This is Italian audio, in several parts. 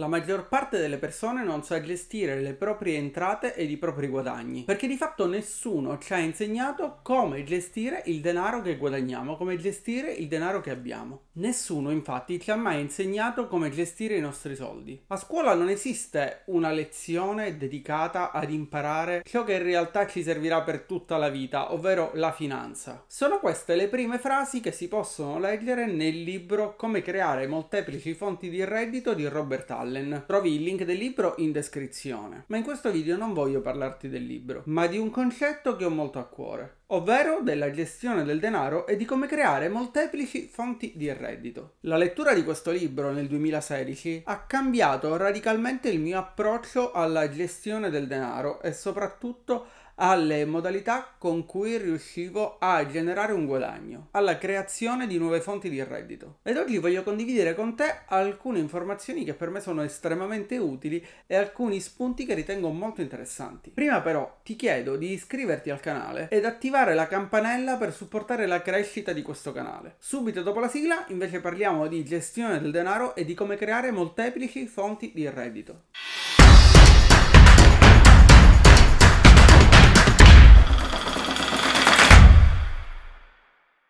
La maggior parte delle persone non sa gestire le proprie entrate ed i propri guadagni, perché di fatto nessuno ci ha insegnato come gestire il denaro che guadagniamo, come gestire il denaro che abbiamo. Nessuno infatti ci ha mai insegnato come gestire i nostri soldi. A scuola non esiste una lezione dedicata ad imparare ciò che in realtà ci servirà per tutta la vita, ovvero la finanza. Sono queste le prime frasi che si possono leggere nel libro Come creare molteplici fonti di reddito di Robert Allen Allen. Trovi il link del libro in descrizione. Ma in questo video non voglio parlarti del libro, ma di un concetto che ho molto a cuore ovvero della gestione del denaro e di come creare molteplici fonti di reddito. La lettura di questo libro nel 2016 ha cambiato radicalmente il mio approccio alla gestione del denaro e soprattutto alle modalità con cui riuscivo a generare un guadagno, alla creazione di nuove fonti di reddito. Ed oggi voglio condividere con te alcune informazioni che per me sono estremamente utili e alcuni spunti che ritengo molto interessanti. Prima però ti chiedo di iscriverti al canale ed attivare attivare la campanella per supportare la crescita di questo canale. Subito dopo la sigla invece parliamo di gestione del denaro e di come creare molteplici fonti di reddito.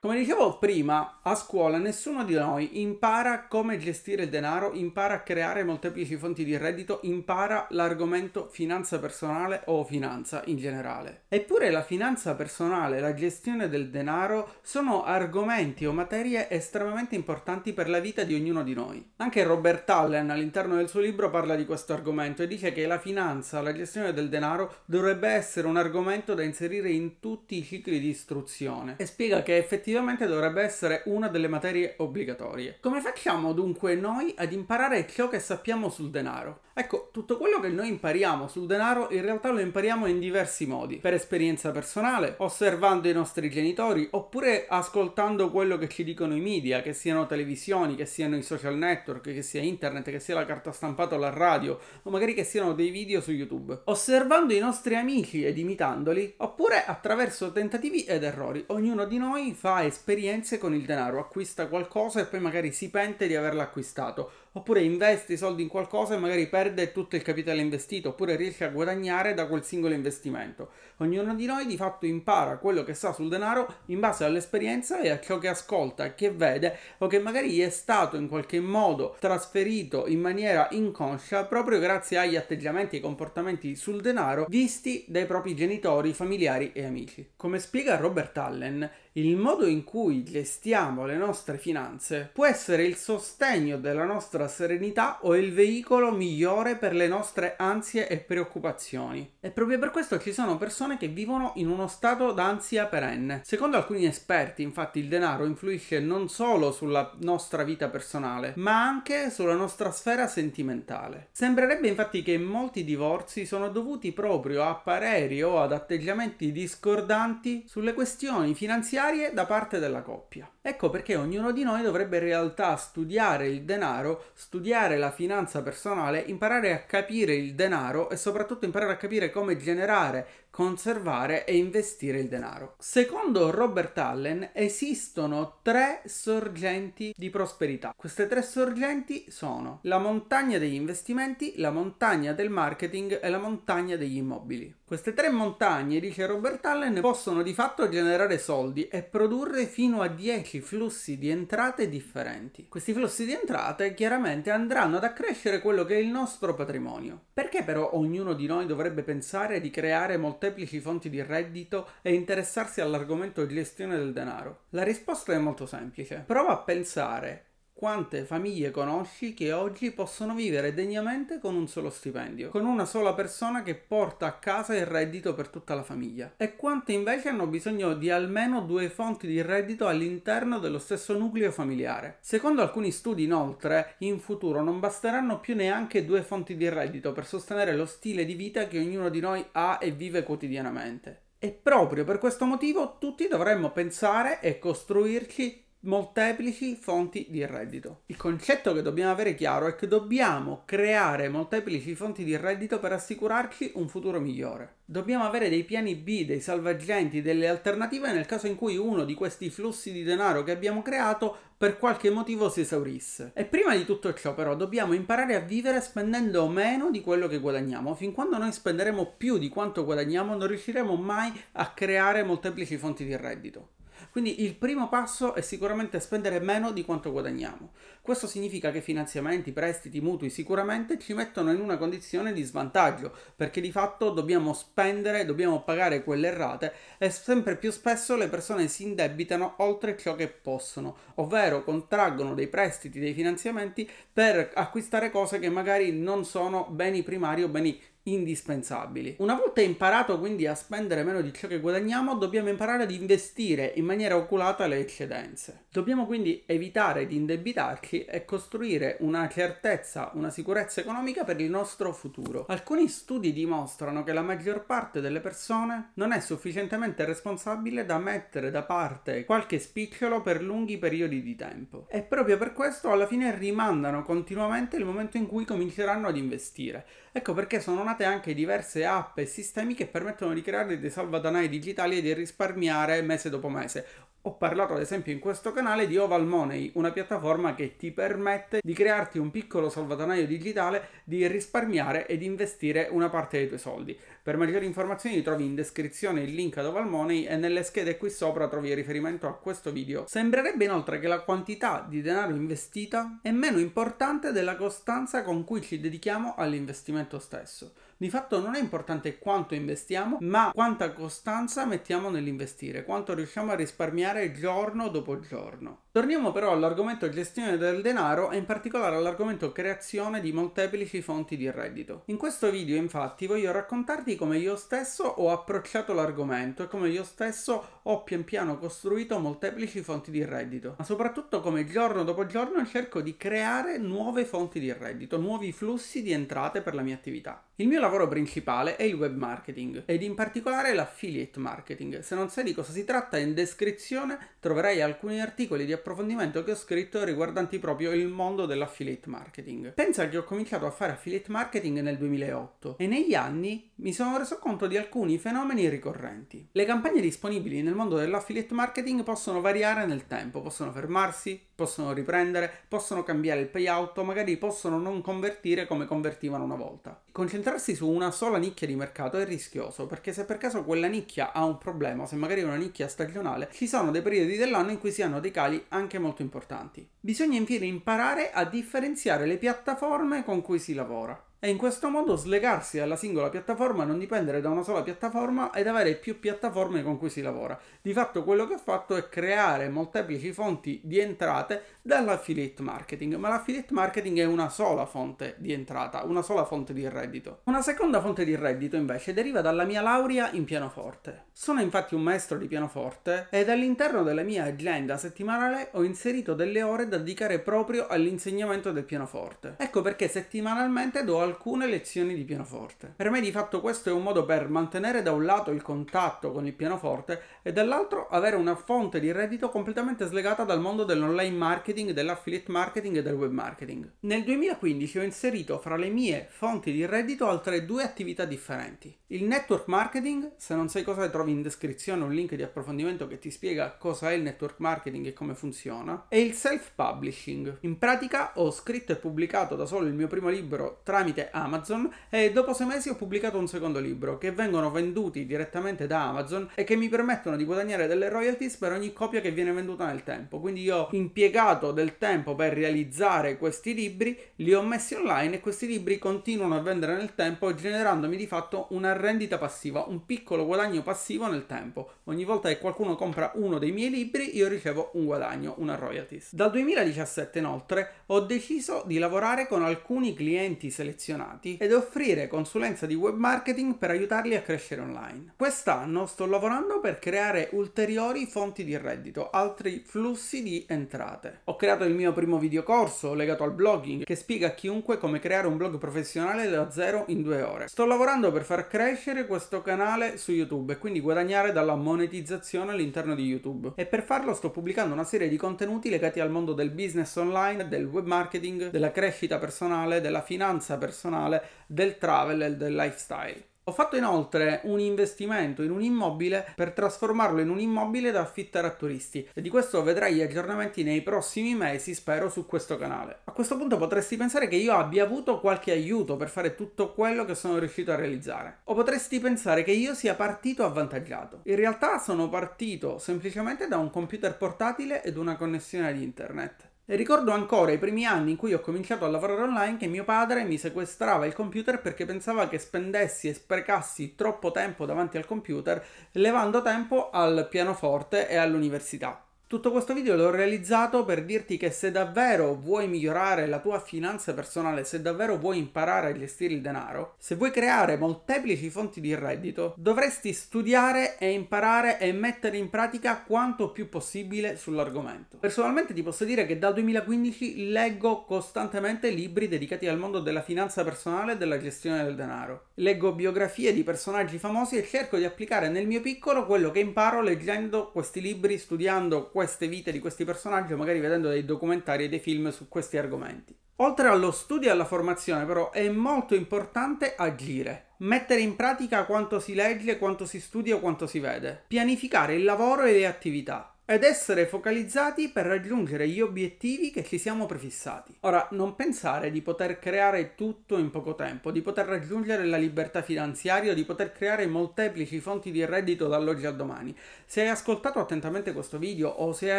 Come dicevo prima, a scuola nessuno di noi impara come gestire il denaro, impara a creare molteplici fonti di reddito, impara l'argomento finanza personale o finanza in generale. Eppure la finanza personale e la gestione del denaro sono argomenti o materie estremamente importanti per la vita di ognuno di noi. Anche Robert Allen all'interno del suo libro parla di questo argomento e dice che la finanza, la gestione del denaro dovrebbe essere un argomento da inserire in tutti i cicli di istruzione e spiega che effettivamente effettivamente dovrebbe essere una delle materie obbligatorie. Come facciamo dunque noi ad imparare ciò che sappiamo sul denaro? Ecco, tutto quello che noi impariamo sul denaro in realtà lo impariamo in diversi modi, per esperienza personale, osservando i nostri genitori, oppure ascoltando quello che ci dicono i media, che siano televisioni, che siano i social network, che sia internet, che sia la carta stampata o la radio, o magari che siano dei video su YouTube. Osservando i nostri amici ed imitandoli, oppure attraverso tentativi ed errori. Ognuno di noi fa esperienze con il denaro, acquista qualcosa e poi magari si pente di averla acquistato oppure investe i soldi in qualcosa e magari perde tutto il capitale investito, oppure riesce a guadagnare da quel singolo investimento. Ognuno di noi di fatto impara quello che sa sul denaro in base all'esperienza e a ciò che ascolta, che vede o che magari gli è stato in qualche modo trasferito in maniera inconscia proprio grazie agli atteggiamenti e comportamenti sul denaro visti dai propri genitori, familiari e amici. Come spiega Robert Allen, il modo in cui gestiamo le nostre finanze può essere il sostegno della nostra nostra serenità o il veicolo migliore per le nostre ansie e preoccupazioni. E proprio per questo ci sono persone che vivono in uno stato d'ansia perenne. Secondo alcuni esperti, infatti, il denaro influisce non solo sulla nostra vita personale, ma anche sulla nostra sfera sentimentale. Sembrerebbe infatti che molti divorzi sono dovuti proprio a pareri o ad atteggiamenti discordanti sulle questioni finanziarie da parte della coppia. Ecco perché ognuno di noi dovrebbe in realtà studiare il denaro, studiare la finanza personale, imparare a capire il denaro e soprattutto imparare a capire come generare conservare e investire il denaro. Secondo Robert Allen esistono tre sorgenti di prosperità. Queste tre sorgenti sono la montagna degli investimenti, la montagna del marketing e la montagna degli immobili. Queste tre montagne, dice Robert Allen, possono di fatto generare soldi e produrre fino a 10 flussi di entrate differenti. Questi flussi di entrate chiaramente andranno ad accrescere quello che è il nostro patrimonio. Perché però ognuno di noi dovrebbe pensare di creare molte molteplici fonti di reddito e interessarsi all'argomento di gestione del denaro? La risposta è molto semplice. Prova a pensare quante famiglie conosci che oggi possono vivere degnamente con un solo stipendio, con una sola persona che porta a casa il reddito per tutta la famiglia? E quante invece hanno bisogno di almeno due fonti di reddito all'interno dello stesso nucleo familiare? Secondo alcuni studi, inoltre, in futuro non basteranno più neanche due fonti di reddito per sostenere lo stile di vita che ognuno di noi ha e vive quotidianamente. E proprio per questo motivo tutti dovremmo pensare e costruirci molteplici fonti di reddito. Il concetto che dobbiamo avere chiaro è che dobbiamo creare molteplici fonti di reddito per assicurarci un futuro migliore. Dobbiamo avere dei piani B, dei salvagenti, delle alternative nel caso in cui uno di questi flussi di denaro che abbiamo creato per qualche motivo si esaurisse. E prima di tutto ciò però dobbiamo imparare a vivere spendendo meno di quello che guadagniamo. Fin quando noi spenderemo più di quanto guadagniamo non riusciremo mai a creare molteplici fonti di reddito. Quindi il primo passo è sicuramente spendere meno di quanto guadagniamo. Questo significa che finanziamenti, prestiti, mutui sicuramente ci mettono in una condizione di svantaggio, perché di fatto dobbiamo spendere, dobbiamo pagare quelle rate e sempre più spesso le persone si indebitano oltre ciò che possono, ovvero contraggono dei prestiti, dei finanziamenti per acquistare cose che magari non sono beni primari o beni indispensabili. Una volta imparato quindi a spendere meno di ciò che guadagniamo, dobbiamo imparare ad investire in maniera oculata le eccedenze. Dobbiamo quindi evitare di indebitarci e costruire una certezza, una sicurezza economica per il nostro futuro. Alcuni studi dimostrano che la maggior parte delle persone non è sufficientemente responsabile da mettere da parte qualche spicciolo per lunghi periodi di tempo. E proprio per questo alla fine rimandano continuamente il momento in cui cominceranno ad investire. Ecco perché sono aggiornate anche diverse app e sistemi che permettono di creare dei salvadanai digitali e di risparmiare mese dopo mese. Ho parlato ad esempio in questo canale di Oval Money, una piattaforma che ti permette di crearti un piccolo salvadanaio digitale, di risparmiare ed investire una parte dei tuoi soldi. Per maggiori informazioni trovi in descrizione il link ad Oval Money e nelle schede qui sopra trovi il riferimento a questo video. Sembrerebbe inoltre che la quantità di denaro investita è meno importante della costanza con cui ci dedichiamo all'investimento stesso. Di fatto non è importante quanto investiamo, ma quanta costanza mettiamo nell'investire, quanto riusciamo a risparmiare giorno dopo giorno. Torniamo però all'argomento gestione del denaro e in particolare all'argomento creazione di molteplici fonti di reddito. In questo video infatti voglio raccontarti come io stesso ho approcciato l'argomento e come io stesso ho pian piano costruito molteplici fonti di reddito, ma soprattutto come giorno dopo giorno cerco di creare nuove fonti di reddito, nuovi flussi di entrate per la mia attività. Il mio lavoro principale è il web marketing ed in particolare l'affiliate marketing. Se non sai di cosa si tratta in descrizione troverai alcuni articoli di approfondimento che ho scritto riguardanti proprio il mondo dell'affiliate marketing. Pensa che ho cominciato a fare affiliate marketing nel 2008 e negli anni mi sono reso conto di alcuni fenomeni ricorrenti. Le campagne disponibili nel mondo dell'affiliate marketing possono variare nel tempo, possono fermarsi, possono riprendere, possono cambiare il payout, magari possono non convertire come convertivano una volta. Concentrarsi su una sola nicchia di mercato è rischioso, perché se per caso quella nicchia ha un problema, se magari è una nicchia stagionale, ci sono dei periodi dell'anno in cui si hanno dei cali anche molto importanti. Bisogna infine imparare a differenziare le piattaforme con cui si lavora e in questo modo slegarsi dalla singola piattaforma, non dipendere da una sola piattaforma ed avere più piattaforme con cui si lavora. Di fatto quello che ho fatto è creare molteplici fonti di entrate dall'affiliate marketing, ma l'affiliate marketing è una sola fonte di entrata, una sola fonte di reddito. Una seconda fonte di reddito invece deriva dalla mia laurea in pianoforte. Sono infatti un maestro di pianoforte ed all'interno della mia agenda settimanale ho inserito delle ore da dedicare proprio all'insegnamento del pianoforte. Ecco perché settimanalmente do alcune lezioni di pianoforte. Per me di fatto questo è un modo per mantenere da un lato il contatto con il pianoforte e dall'altro dall'altro avere una fonte di reddito completamente slegata dal mondo dell'online marketing, dell'affiliate marketing e del web marketing. Nel 2015 ho inserito fra le mie fonti di reddito altre due attività differenti. Il network marketing, se non sai cosa trovi in descrizione un link di approfondimento che ti spiega cosa è il network marketing e come funziona, e il self publishing. In pratica ho scritto e pubblicato da solo il mio primo libro tramite Amazon e dopo sei mesi ho pubblicato un secondo libro che vengono venduti direttamente da Amazon e che mi permettono di guadagnare guadagnare delle royalties per ogni copia che viene venduta nel tempo. Quindi io ho impiegato del tempo per realizzare questi libri, li ho messi online e questi libri continuano a vendere nel tempo generandomi di fatto una rendita passiva, un piccolo guadagno passivo nel tempo. Ogni volta che qualcuno compra uno dei miei libri io ricevo un guadagno, una royalties. Dal 2017 inoltre ho deciso di lavorare con alcuni clienti selezionati ed offrire consulenza di web marketing per aiutarli a crescere online. Quest'anno sto lavorando per creare ulteriori fonti di reddito, altri flussi di entrate. Ho creato il mio primo videocorso legato al blogging che spiega a chiunque come creare un blog professionale da zero in due ore. Sto lavorando per far crescere questo canale su YouTube e quindi guadagnare dalla monetizzazione all'interno di YouTube. E per farlo sto pubblicando una serie di contenuti legati al mondo del business online, del web marketing, della crescita personale, della finanza personale, del travel e del lifestyle. Ho fatto inoltre un investimento in un immobile per trasformarlo in un immobile da affittare a turisti e di questo vedrai gli aggiornamenti nei prossimi mesi, spero, su questo canale. A questo punto potresti pensare che io abbia avuto qualche aiuto per fare tutto quello che sono riuscito a realizzare. O potresti pensare che io sia partito avvantaggiato. In realtà sono partito semplicemente da un computer portatile ed una connessione ad internet. E ricordo ancora i primi anni in cui ho cominciato a lavorare online che mio padre mi sequestrava il computer perché pensava che spendessi e sprecassi troppo tempo davanti al computer, levando tempo al pianoforte e all'università. Tutto questo video l'ho realizzato per dirti che se davvero vuoi migliorare la tua finanza personale, se davvero vuoi imparare a gestire il denaro, se vuoi creare molteplici fonti di reddito, dovresti studiare e imparare e mettere in pratica quanto più possibile sull'argomento. Personalmente ti posso dire che dal 2015 leggo costantemente libri dedicati al mondo della finanza personale e della gestione del denaro. Leggo biografie di personaggi famosi e cerco di applicare nel mio piccolo quello che imparo leggendo questi libri, studiando queste vite di questi personaggi, magari vedendo dei documentari e dei film su questi argomenti. Oltre allo studio e alla formazione, però, è molto importante agire, mettere in pratica quanto si legge, quanto si studia, quanto si vede, pianificare il lavoro e le attività ed essere focalizzati per raggiungere gli obiettivi che ci siamo prefissati. Ora, non pensare di poter creare tutto in poco tempo, di poter raggiungere la libertà finanziaria di poter creare molteplici fonti di reddito dall'oggi al domani. Se hai ascoltato attentamente questo video o se hai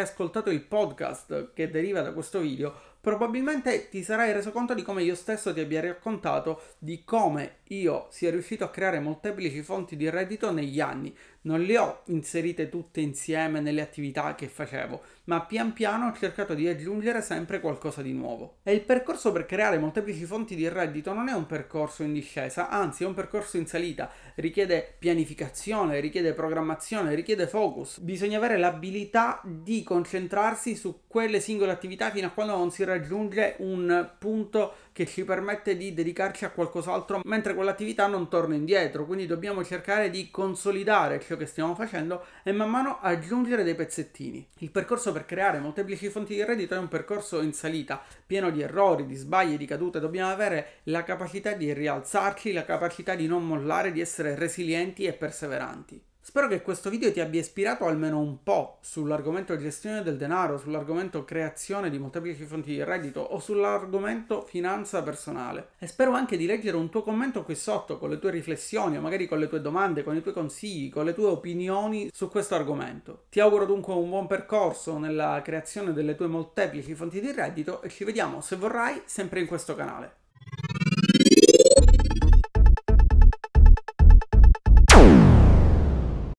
ascoltato il podcast che deriva da questo video, probabilmente ti sarai reso conto di come io stesso ti abbia raccontato di come io sia riuscito a creare molteplici fonti di reddito negli anni. Non le ho inserite tutte insieme nelle attività che facevo, ma pian piano ho cercato di aggiungere sempre qualcosa di nuovo. E il percorso per creare molteplici fonti di reddito non è un percorso in discesa, anzi è un percorso in salita, richiede pianificazione, richiede programmazione, richiede focus. Bisogna avere l'abilità di concentrarsi su quelle singole attività fino a quando non si raggiunge un punto che ci permette di dedicarci a qualcos'altro mentre quell'attività non torna indietro, quindi dobbiamo cercare di consolidare ciò che stiamo facendo e man mano aggiungere dei pezzettini. Il percorso per creare molteplici fonti di reddito è un percorso in salita, pieno di errori, di sbagli, di cadute, dobbiamo avere la capacità di rialzarci, la capacità di non mollare, di essere resilienti e perseveranti. Spero che questo video ti abbia ispirato almeno un po' sull'argomento gestione del denaro, sull'argomento creazione di molteplici fonti di reddito o sull'argomento finanza personale. E spero anche di leggere un tuo commento qui sotto con le tue riflessioni, o magari con le tue domande, con i tuoi consigli, con le tue opinioni su questo argomento. Ti auguro dunque un buon percorso nella creazione delle tue molteplici fonti di reddito e ci vediamo se vorrai sempre in questo canale.